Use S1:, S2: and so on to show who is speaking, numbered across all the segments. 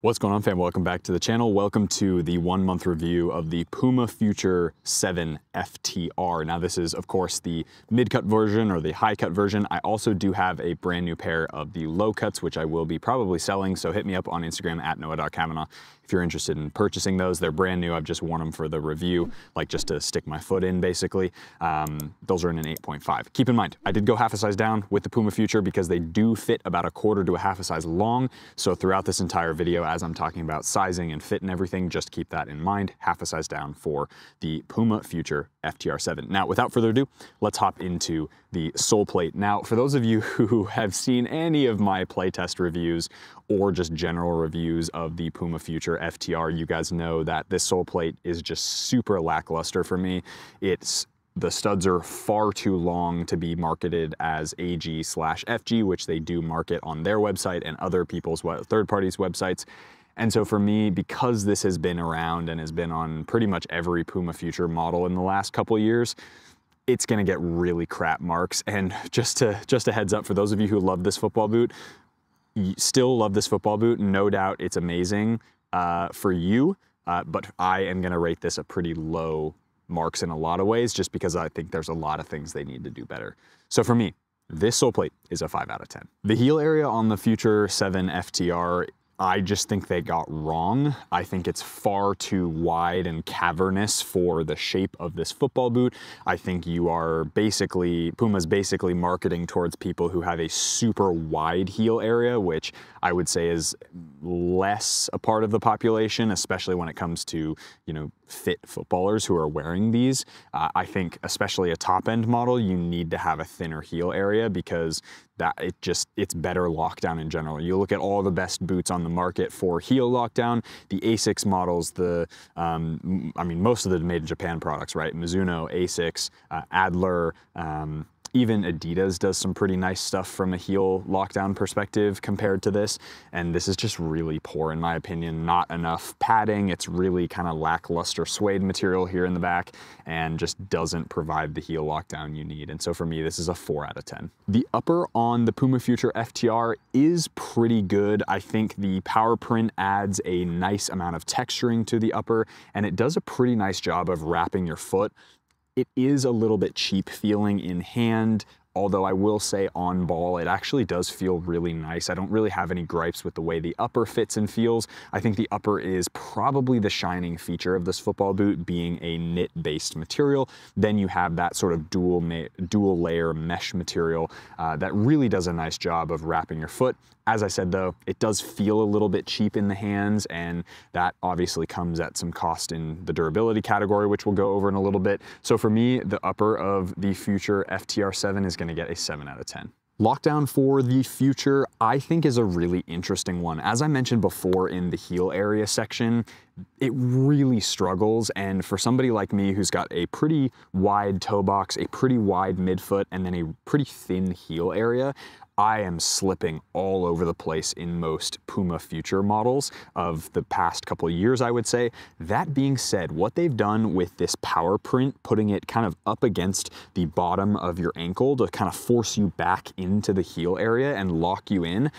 S1: What's going on fam? Welcome back to the channel. Welcome to the one month review of the Puma Future 7 FTR. Now this is of course the mid cut version or the high cut version. I also do have a brand new pair of the low cuts, which I will be probably selling. So hit me up on Instagram at noah.kavanaugh if you're interested in purchasing those, they're brand new. I've just worn them for the review, like just to stick my foot in basically. Um, those are in an 8.5. Keep in mind, I did go half a size down with the Puma Future because they do fit about a quarter to a half a size long. So throughout this entire video, as I'm talking about sizing and fit and everything, just keep that in mind. Half a size down for the Puma Future FTR7. Now, without further ado, let's hop into the sole plate. Now, for those of you who have seen any of my playtest reviews or just general reviews of the Puma Future FTR, you guys know that this sole plate is just super lackluster for me. It's the studs are far too long to be marketed as AG slash FG, which they do market on their website and other people's third parties' websites. And so for me, because this has been around and has been on pretty much every Puma Future model in the last couple years, it's gonna get really crap marks. And just to just a heads up for those of you who love this football boot, still love this football boot. No doubt it's amazing uh, for you, uh, but I am gonna rate this a pretty low marks in a lot of ways just because I think there's a lot of things they need to do better. So for me, this sole plate is a 5 out of 10. The heel area on the Future 7 FTR I just think they got wrong. I think it's far too wide and cavernous for the shape of this football boot. I think you are basically, Puma's basically marketing towards people who have a super wide heel area, which I would say is less a part of the population, especially when it comes to, you know, fit footballers who are wearing these. Uh, I think especially a top end model, you need to have a thinner heel area because that it just, it's better lockdown in general. You look at all the best boots on the market for heel lockdown, the ASICS models, the, um, I mean, most of the made in Japan products, right? Mizuno, ASICS, uh, Adler, um, even Adidas does some pretty nice stuff from a heel lockdown perspective compared to this. And this is just really poor in my opinion, not enough padding. It's really kind of lackluster suede material here in the back and just doesn't provide the heel lockdown you need. And so for me, this is a four out of 10. The upper on the Puma Future FTR is pretty good. I think the power print adds a nice amount of texturing to the upper and it does a pretty nice job of wrapping your foot it is a little bit cheap feeling in hand. Although I will say on ball, it actually does feel really nice. I don't really have any gripes with the way the upper fits and feels. I think the upper is probably the shining feature of this football boot being a knit based material. Then you have that sort of dual, dual layer mesh material uh, that really does a nice job of wrapping your foot. As I said though, it does feel a little bit cheap in the hands and that obviously comes at some cost in the durability category, which we'll go over in a little bit. So for me, the upper of the future FTR7 is gonna gonna get a seven out of 10. Lockdown for the future, I think is a really interesting one. As I mentioned before in the heel area section, it really struggles. And for somebody like me who's got a pretty wide toe box, a pretty wide midfoot, and then a pretty thin heel area, I am slipping all over the place in most Puma Future models of the past couple years, I would say. That being said, what they've done with this power print, putting it kind of up against the bottom of your ankle to kind of force you back into the heel area and lock you in,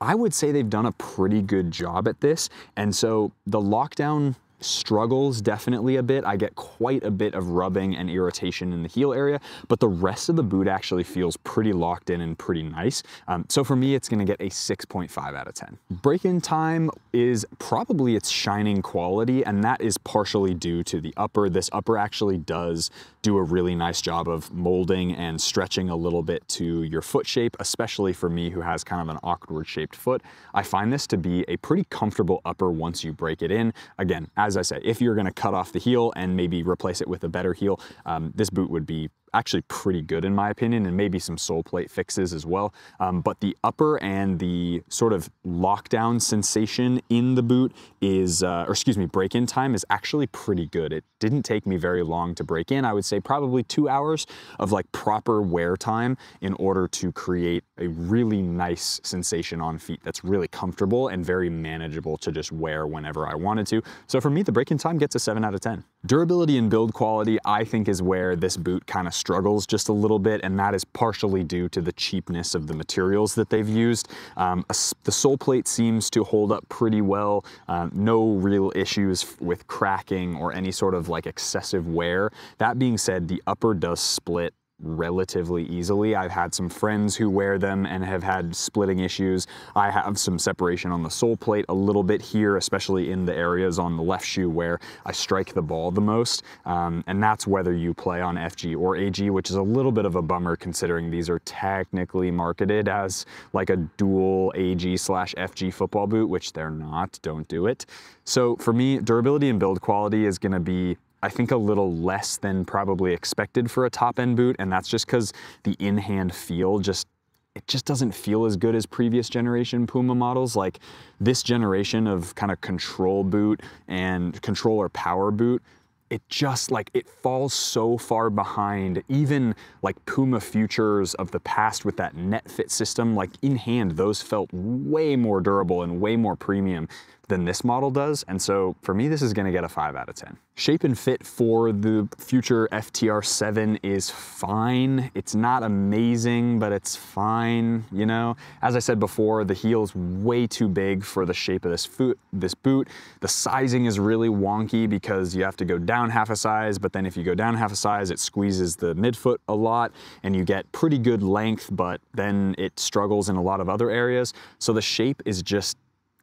S1: I would say they've done a pretty good job at this. And so the lockdown struggles definitely a bit. I get quite a bit of rubbing and irritation in the heel area, but the rest of the boot actually feels pretty locked in and pretty nice. Um, so for me, it's gonna get a 6.5 out of 10. Break-in time is probably its shining quality, and that is partially due to the upper. This upper actually does do a really nice job of molding and stretching a little bit to your foot shape, especially for me who has kind of an awkward shaped foot. I find this to be a pretty comfortable upper once you break it in. Again, as I said, if you're gonna cut off the heel and maybe replace it with a better heel, um, this boot would be actually pretty good in my opinion, and maybe some sole plate fixes as well. Um, but the upper and the sort of lockdown sensation in the boot is, uh, or excuse me, break-in time is actually pretty good. It didn't take me very long to break in. I would say probably two hours of like proper wear time in order to create a really nice sensation on feet that's really comfortable and very manageable to just wear whenever I wanted to. So for me, the break-in time gets a seven out of 10. Durability and build quality, I think, is where this boot kind of struggles just a little bit, and that is partially due to the cheapness of the materials that they've used. Um, a, the sole plate seems to hold up pretty well, um, no real issues with cracking or any sort of like excessive wear. That being said, the upper does split relatively easily. I've had some friends who wear them and have had splitting issues. I have some separation on the sole plate a little bit here, especially in the areas on the left shoe where I strike the ball the most. Um, and that's whether you play on FG or AG, which is a little bit of a bummer considering these are technically marketed as like a dual AG slash FG football boot, which they're not, don't do it. So for me, durability and build quality is gonna be I think a little less than probably expected for a top end boot. And that's just because the in-hand feel just it just doesn't feel as good as previous generation Puma models. Like this generation of kind of control boot and controller power boot, it just like it falls so far behind even like Puma futures of the past with that net fit system like in hand those felt way more durable and way more premium than this model does. And so for me, this is gonna get a five out of 10. Shape and fit for the future FTR7 is fine. It's not amazing, but it's fine, you know? As I said before, the heel's way too big for the shape of this, foot, this boot. The sizing is really wonky because you have to go down half a size, but then if you go down half a size, it squeezes the midfoot a lot and you get pretty good length, but then it struggles in a lot of other areas. So the shape is just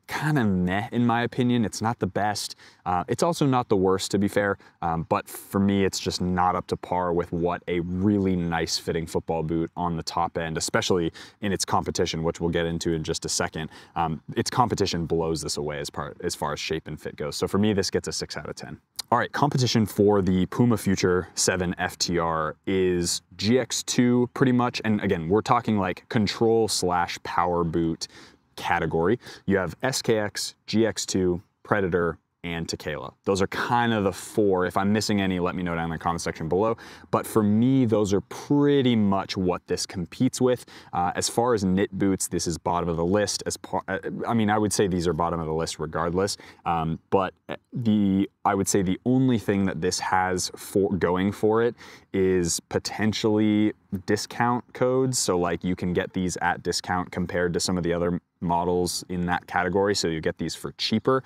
S1: kind of meh in my opinion. It's not the best. Uh, it's also not the worst to be fair, um, but for me it's just not up to par with what a really nice fitting football boot on the top end, especially in its competition, which we'll get into in just a second. Um, its competition blows this away as, part, as far as shape and fit goes. So for me this gets a 6 out of 10. All right, competition for the Puma Future 7 FTR is GX2 pretty much, and again, we're talking like control slash power boot category. You have SKX, GX2, Predator, and Tequila. Those are kind of the four. If I'm missing any, let me know down in the comment section below. But for me, those are pretty much what this competes with. Uh, as far as knit boots, this is bottom of the list. As par uh, I mean, I would say these are bottom of the list regardless. Um, but uh, the I would say the only thing that this has for going for it is potentially discount codes. So like you can get these at discount compared to some of the other models in that category. So you get these for cheaper.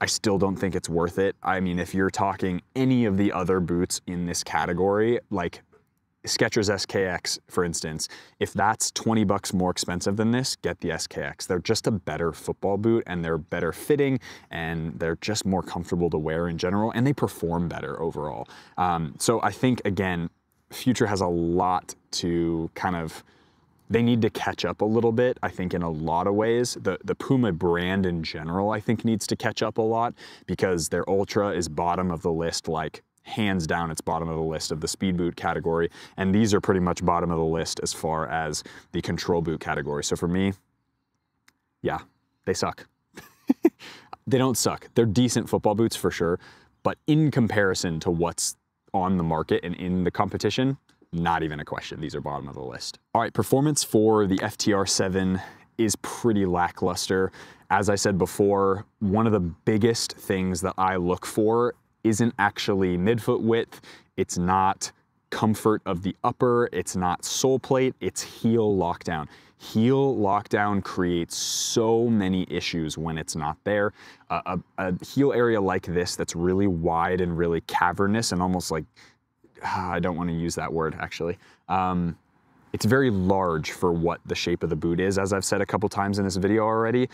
S1: I still don't think it's worth it. I mean, if you're talking any of the other boots in this category, like Skechers SKX, for instance, if that's 20 bucks more expensive than this, get the SKX. They're just a better football boot and they're better fitting and they're just more comfortable to wear in general and they perform better overall. Um, so I think, again, Future has a lot to kind of they need to catch up a little bit, I think, in a lot of ways. The, the Puma brand in general, I think, needs to catch up a lot because their Ultra is bottom of the list, like hands down, it's bottom of the list of the speed boot category. And these are pretty much bottom of the list as far as the control boot category. So for me, yeah, they suck. they don't suck. They're decent football boots for sure, but in comparison to what's on the market and in the competition, not even a question. These are bottom of the list. All right, performance for the FTR7 is pretty lackluster. As I said before, one of the biggest things that I look for isn't actually midfoot width, it's not comfort of the upper, it's not sole plate, it's heel lockdown. Heel lockdown creates so many issues when it's not there. Uh, a, a heel area like this that's really wide and really cavernous and almost like I don't want to use that word actually. Um, it's very large for what the shape of the boot is, as I've said a couple times in this video already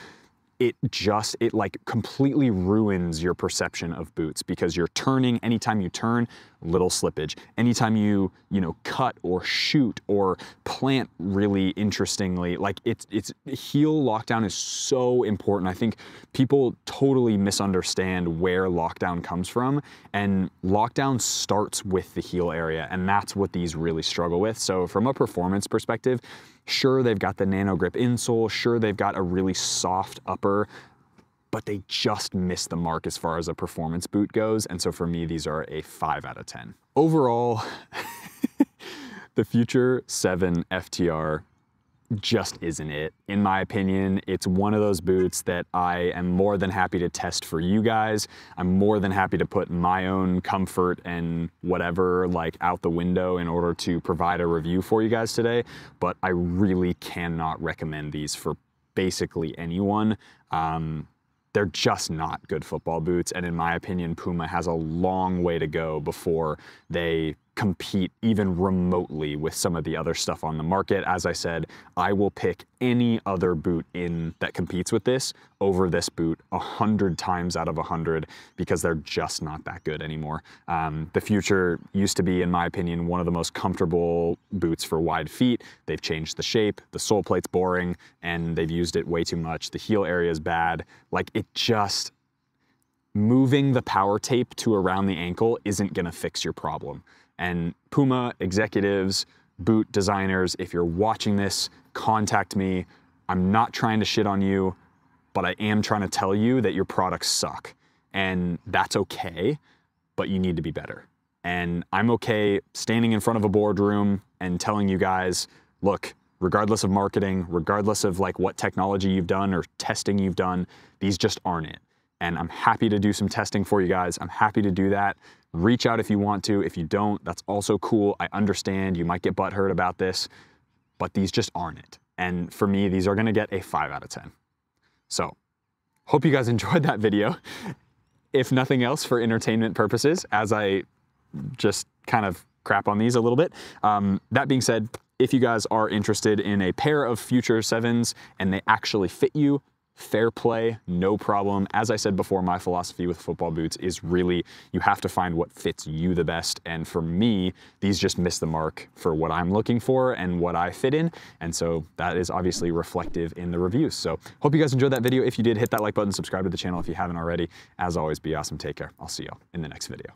S1: it just it like completely ruins your perception of boots because you're turning anytime you turn little slippage anytime you you know cut or shoot or plant really interestingly like it's it's heel lockdown is so important i think people totally misunderstand where lockdown comes from and lockdown starts with the heel area and that's what these really struggle with so from a performance perspective Sure, they've got the nano grip insole. Sure, they've got a really soft upper but they just miss the mark as far as a performance boot goes. And so for me, these are a five out of 10. Overall, the Future 7 FTR just isn't it. In my opinion, it's one of those boots that I am more than happy to test for you guys. I'm more than happy to put my own comfort and whatever like out the window in order to provide a review for you guys today, but I really cannot recommend these for basically anyone. Um, they're just not good football boots. And in my opinion, Puma has a long way to go before they compete even remotely with some of the other stuff on the market. As I said, I will pick any other boot in that competes with this over this boot 100 times out of 100 because they're just not that good anymore. Um, the Future used to be, in my opinion, one of the most comfortable boots for wide feet. They've changed the shape, the sole plate's boring, and they've used it way too much. The heel area is bad. Like it just, moving the power tape to around the ankle isn't gonna fix your problem. And Puma executives, boot designers, if you're watching this, contact me. I'm not trying to shit on you, but I am trying to tell you that your products suck. And that's okay, but you need to be better. And I'm okay standing in front of a boardroom and telling you guys, look, regardless of marketing, regardless of like what technology you've done or testing you've done, these just aren't it. And I'm happy to do some testing for you guys. I'm happy to do that. Reach out if you want to. If you don't, that's also cool. I understand you might get butthurt about this, but these just aren't it. And for me, these are gonna get a five out of 10. So hope you guys enjoyed that video. if nothing else for entertainment purposes, as I just kind of crap on these a little bit. Um, that being said, if you guys are interested in a pair of future sevens and they actually fit you, fair play, no problem. As I said before, my philosophy with football boots is really you have to find what fits you the best. And for me, these just miss the mark for what I'm looking for and what I fit in. And so that is obviously reflective in the reviews. So hope you guys enjoyed that video. If you did, hit that like button, subscribe to the channel if you haven't already. As always, be awesome. Take care. I'll see you in the next video.